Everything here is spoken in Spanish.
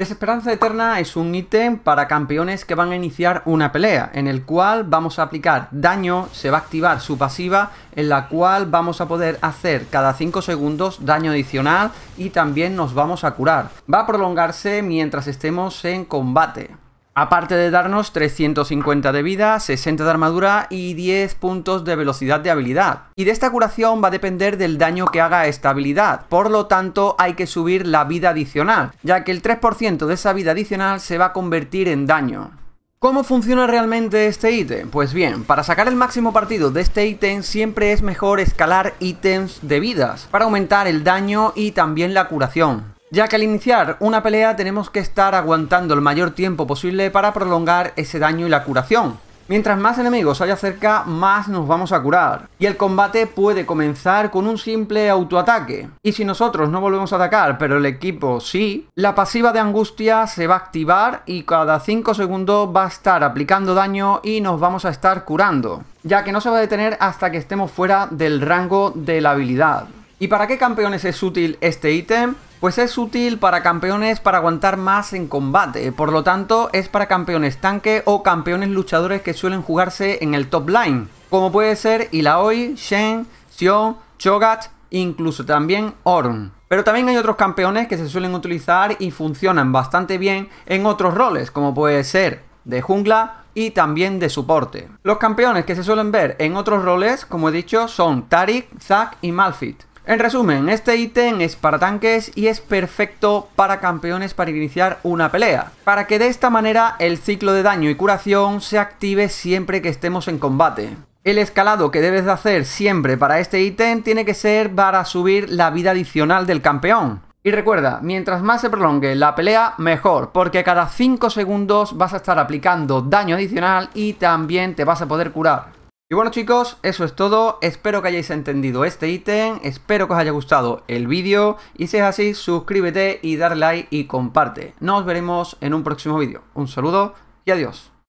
Desesperanza Eterna es un ítem para campeones que van a iniciar una pelea, en el cual vamos a aplicar daño, se va a activar su pasiva, en la cual vamos a poder hacer cada 5 segundos daño adicional y también nos vamos a curar. Va a prolongarse mientras estemos en combate. Aparte de darnos 350 de vida, 60 de armadura y 10 puntos de velocidad de habilidad. Y de esta curación va a depender del daño que haga esta habilidad, por lo tanto hay que subir la vida adicional, ya que el 3% de esa vida adicional se va a convertir en daño. ¿Cómo funciona realmente este ítem? Pues bien, para sacar el máximo partido de este ítem siempre es mejor escalar ítems de vidas, para aumentar el daño y también la curación ya que al iniciar una pelea tenemos que estar aguantando el mayor tiempo posible para prolongar ese daño y la curación. Mientras más enemigos haya cerca, más nos vamos a curar. Y el combate puede comenzar con un simple autoataque. Y si nosotros no volvemos a atacar, pero el equipo sí, la pasiva de angustia se va a activar y cada 5 segundos va a estar aplicando daño y nos vamos a estar curando. Ya que no se va a detener hasta que estemos fuera del rango de la habilidad. ¿Y para qué campeones es útil este ítem? Pues es útil para campeones para aguantar más en combate, por lo tanto es para campeones tanque o campeones luchadores que suelen jugarse en el top line, como puede ser Ilaoi, Shen, Xion, Chogat, incluso también Orn. Pero también hay otros campeones que se suelen utilizar y funcionan bastante bien en otros roles, como puede ser de jungla y también de soporte. Los campeones que se suelen ver en otros roles, como he dicho, son Tarik, Zack y Malfit. En resumen, este ítem es para tanques y es perfecto para campeones para iniciar una pelea, para que de esta manera el ciclo de daño y curación se active siempre que estemos en combate. El escalado que debes de hacer siempre para este ítem tiene que ser para subir la vida adicional del campeón. Y recuerda, mientras más se prolongue la pelea, mejor, porque cada 5 segundos vas a estar aplicando daño adicional y también te vas a poder curar. Y bueno chicos, eso es todo, espero que hayáis entendido este ítem, espero que os haya gustado el vídeo y si es así suscríbete y dar like y comparte. Nos veremos en un próximo vídeo. Un saludo y adiós.